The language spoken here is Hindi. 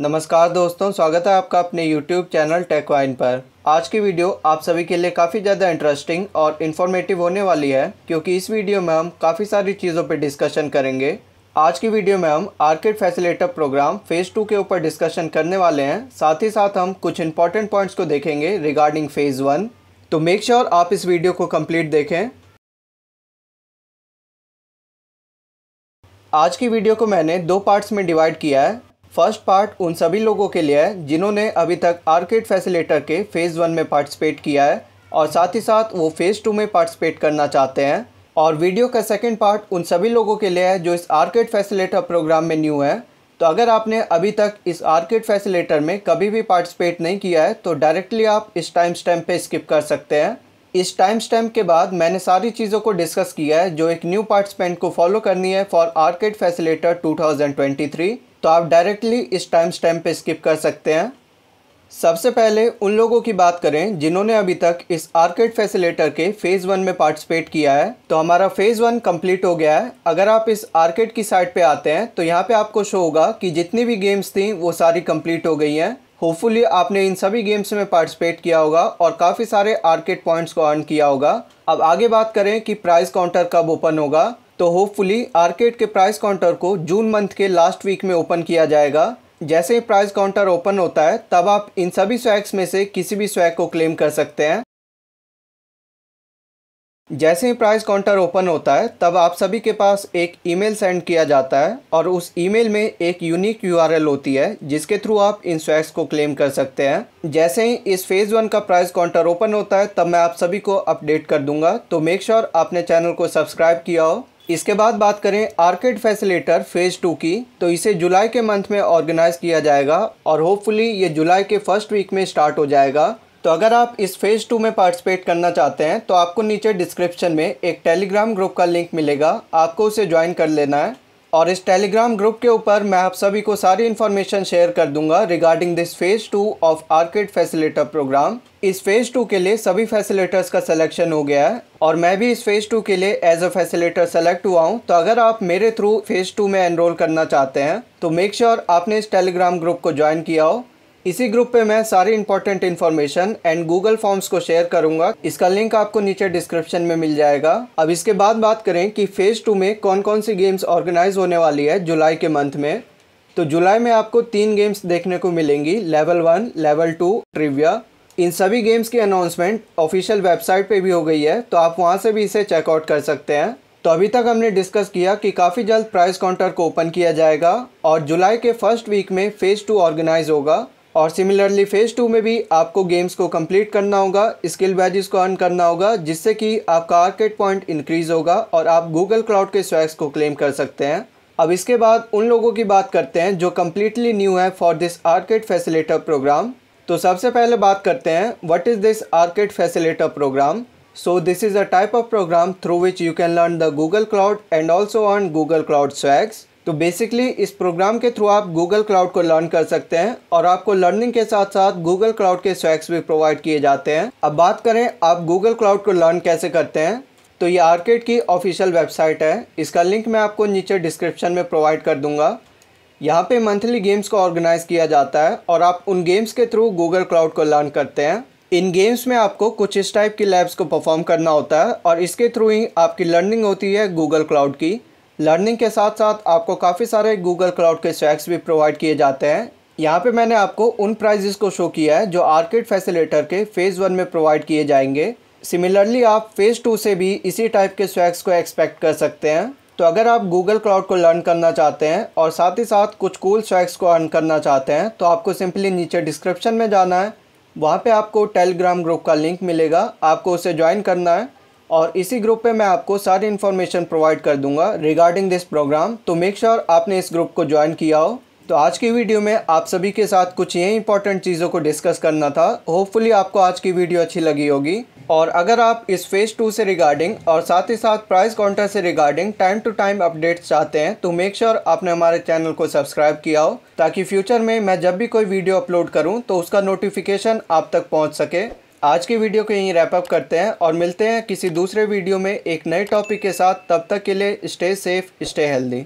नमस्कार दोस्तों स्वागत है आपका अपने YouTube चैनल टेकवाइन पर आज की वीडियो आप सभी के लिए काफ़ी ज़्यादा इंटरेस्टिंग और इन्फॉर्मेटिव होने वाली है क्योंकि इस वीडियो में हम काफ़ी सारी चीज़ों पर डिस्कशन करेंगे आज की वीडियो में हम arcade facilitator program phase two के ऊपर डिस्कशन करने वाले हैं साथ ही साथ हम कुछ इंपॉर्टेंट पॉइंट्स को देखेंगे रिगार्डिंग फ़ेज़ वन तो मेक श्योर sure आप इस वीडियो को कम्प्लीट देखें आज की वीडियो को मैंने दो पार्ट्स में डिवाइड किया है फर्स्ट पार्ट उन सभी लोगों के लिए है जिन्होंने अभी तक आर्केड फैसिलेटर के फ़ेज़ वन में पार्टिसिपेट किया है और साथ ही साथ वो फ़ेज़ टू में पार्टिसिपेट करना चाहते हैं और वीडियो का सेकेंड पार्ट उन सभी लोगों के लिए है जो इस आर्केड फैसिलेटर प्रोग्राम में न्यू है तो अगर आपने अभी तक इस आर्केड फैसिलेटर में कभी भी पार्टिसिपेट नहीं किया है तो डायरेक्टली आप इस टाइम स्टैम्प पे स्किप कर सकते हैं इस टाइम स्टैम्प के बाद मैंने सारी चीज़ों को डिस्कस किया है जो एक न्यू पार्टिसिपेंट को फॉलो करनी है फॉर आर्केड फैसिलेटर 2023 तो आप डायरेक्टली इस टाइम स्टैम्प पे स्किप कर सकते हैं सबसे पहले उन लोगों की बात करें जिन्होंने अभी तक इस आर्केड फैसिलेटर के फ़ेज़ वन में पार्टिसिपेट किया है तो हमारा फ़ेज़ वन कंप्लीट हो गया है अगर आप इस आर्केड की साइट पे आते हैं तो यहाँ पे आपको शो होगा कि जितनी भी गेम्स थी वो सारी कंप्लीट हो गई हैं होपफुली आपने इन सभी गेम्स में पार्टिसिपेट किया होगा और काफ़ी सारे आर्केड पॉइंट्स को अर्न किया होगा अब आगे बात करें कि प्राइज काउंटर कब ओपन होगा तो होपफुली आर्केड के प्राइस काउंटर को जून मंथ के लास्ट वीक में ओपन किया जाएगा जैसे ही प्राइस काउंटर ओपन होता है तब आप इन सभी स्वैग्स में से किसी भी स्वैग को क्लेम कर सकते हैं जैसे ही प्राइस काउंटर ओपन होता है तब आप सभी के पास एक ईमेल सेंड किया जाता है और उस ईमेल में एक यूनिक यूआरएल होती है जिसके थ्रू आप इन स्वैग्स को क्लेम कर सकते हैं जैसे ही इस फेज़ वन का प्राइस काउंटर ओपन होता है तब मैं आप सभी को अपडेट कर दूंगा तो मेक श्योर sure आपने चैनल को सब्सक्राइब किया हो इसके बाद बात करें आर्केड फैसिलेटर फ़ेज़ टू की तो इसे जुलाई के मंथ में ऑर्गेनाइज़ किया जाएगा और होपफुली ये जुलाई के फर्स्ट वीक में स्टार्ट हो जाएगा तो अगर आप इस फ़ेज़ टू में पार्टिसिपेट करना चाहते हैं तो आपको नीचे डिस्क्रिप्शन में एक टेलीग्राम ग्रुप का लिंक मिलेगा आपको उसे ज्वाइन कर लेना है और इस टेलीग्राम ग्रुप के ऊपर मैं आप सभी को सारी इन्फॉर्मेशन शेयर कर दूंगा regarding this phase two of arcade facilitator program इस फेज़ टू के लिए सभी फैसिलिटर्स का सिलेक्शन हो गया है और मैं भी इस फेज़ टू के लिए एज अ फैसिलेटर सेलेक्ट हुआ हूँ तो अगर आप मेरे थ्रू फेज़ टू में एनरोल करना चाहते हैं तो मेक श्योर sure आपने इस टेलीग्राम ग्रुप को ज्वाइन किया हो इसी ग्रुप पे मैं सारी important information and Google forms को शेयर करूंगा इसका लिंक आपको नीचे डिस्क्रिप्शन में मिल जाएगा अब इसके बाद बात करें कि फेज़ टू में कौन कौन सी गेम्स ऑर्गेनाइज होने वाली है जुलाई के मंथ में तो जुलाई में आपको तीन गेम्स देखने को मिलेंगी level one level two trivia इन सभी गेम्स की अनाउंसमेंट ऑफिशियल वेबसाइट पे भी हो गई है तो आप वहाँ से भी इसे चेकआउट कर सकते हैं तो अभी तक हमने डिस्कस किया कि काफ़ी जल्द प्राइस काउंटर को ओपन किया जाएगा और जुलाई के फर्स्ट वीक में फ़ेज़ टू ऑर्गेनाइज होगा और सिमिलरली फ़ेज़ टू में भी आपको गेम्स को कंप्लीट करना होगा स्किल बैजेस को अर्न करना होगा जिससे कि आपका आर्केट पॉइंट इंक्रीज़ होगा और आप गूगल क्लाउड के स्वैक्स को क्लेम कर सकते हैं अब इसके बाद उन लोगों की बात करते हैं जो कम्प्लीटली न्यू है for this arcade facilitator program तो सबसे पहले बात करते हैं what is this arcade facilitator program so this is a type of program through which you can learn the Google cloud and also earn Google cloud swags तो बेसिकली इस प्रोग्राम के थ्रू आप गूगल क्लाउड को लर्न कर सकते हैं और आपको लर्निंग के साथ साथ गूगल क्लाउड के स्वैक्स भी प्रोवाइड किए जाते हैं अब बात करें आप गूगल क्लाउड को लर्न कैसे करते हैं तो ये आर्केड की ऑफिशियल वेबसाइट है इसका लिंक मैं आपको नीचे डिस्क्रिप्शन में प्रोवाइड कर दूंगा यहाँ पे मंथली गेम्स को ऑर्गेनाइज़ किया जाता है और आप उन गेम्स के थ्रू गूगल क्लाउड को लर्न करते हैं इन गेम्स में आपको कुछ इस टाइप की लैब्स को परफॉर्म करना होता है और इसके थ्रू ही आपकी लर्निंग होती है गूगल क्लाउड की लर्निंग के साथ साथ आपको काफ़ी सारे गूगल क्लाउड के स्टैक्स भी प्रोवाइड किए जाते हैं यहाँ पे मैंने आपको उन प्राइजेस को शो किया है जो आर्किड फैसिलेटर के फ़ेज़ वन में प्रोवाइड किए जाएंगे सिमिलरली आप फ़ेज़ टू से भी इसी टाइप के स्वैक्स को एक्सपेक्ट कर सकते हैं तो अगर आप गूगल क्लाउड को लर्न करना चाहते हैं और साथ ही साथ कुछ कूल स्वैक्स को अर्न करना चाहते हैं तो आपको सिंपली नीचे डिस्क्रिप्शन में जाना है वहाँ पर आपको टेलीग्राम ग्रुप का लिंक मिलेगा आपको उसे ज्वाइन करना है और इसी ग्रुप पे मैं आपको सारी इन्फॉर्मेशन प्रोवाइड कर दूंगा रिगार्डिंग दिस प्रोग्राम तो मेक श्योर sure आपने इस ग्रुप को ज्वाइन किया हो तो आज की वीडियो में आप सभी के साथ कुछ ये इंपॉर्टेंट चीज़ों को डिस्कस करना था होपफुली आपको आज की वीडियो अच्छी लगी होगी और अगर आप इस फेज़ टू से रिगार्डिंग और साथ ही साथ प्राइस काउंटर से regarding time to time updates चाहते हैं तो मेक श्योर sure आपने हमारे चैनल को सब्सक्राइब किया हो ताकि फ्यूचर में मैं जब भी कोई वीडियो अपलोड करूँ तो उसका नोटिफिकेशन आप तक पहुँच सके आज की वीडियो को यहीं रैपअप करते हैं और मिलते हैं किसी दूसरे वीडियो में एक नए टॉपिक के साथ तब तक के लिए स्टे सेफ स्टे हेल्दी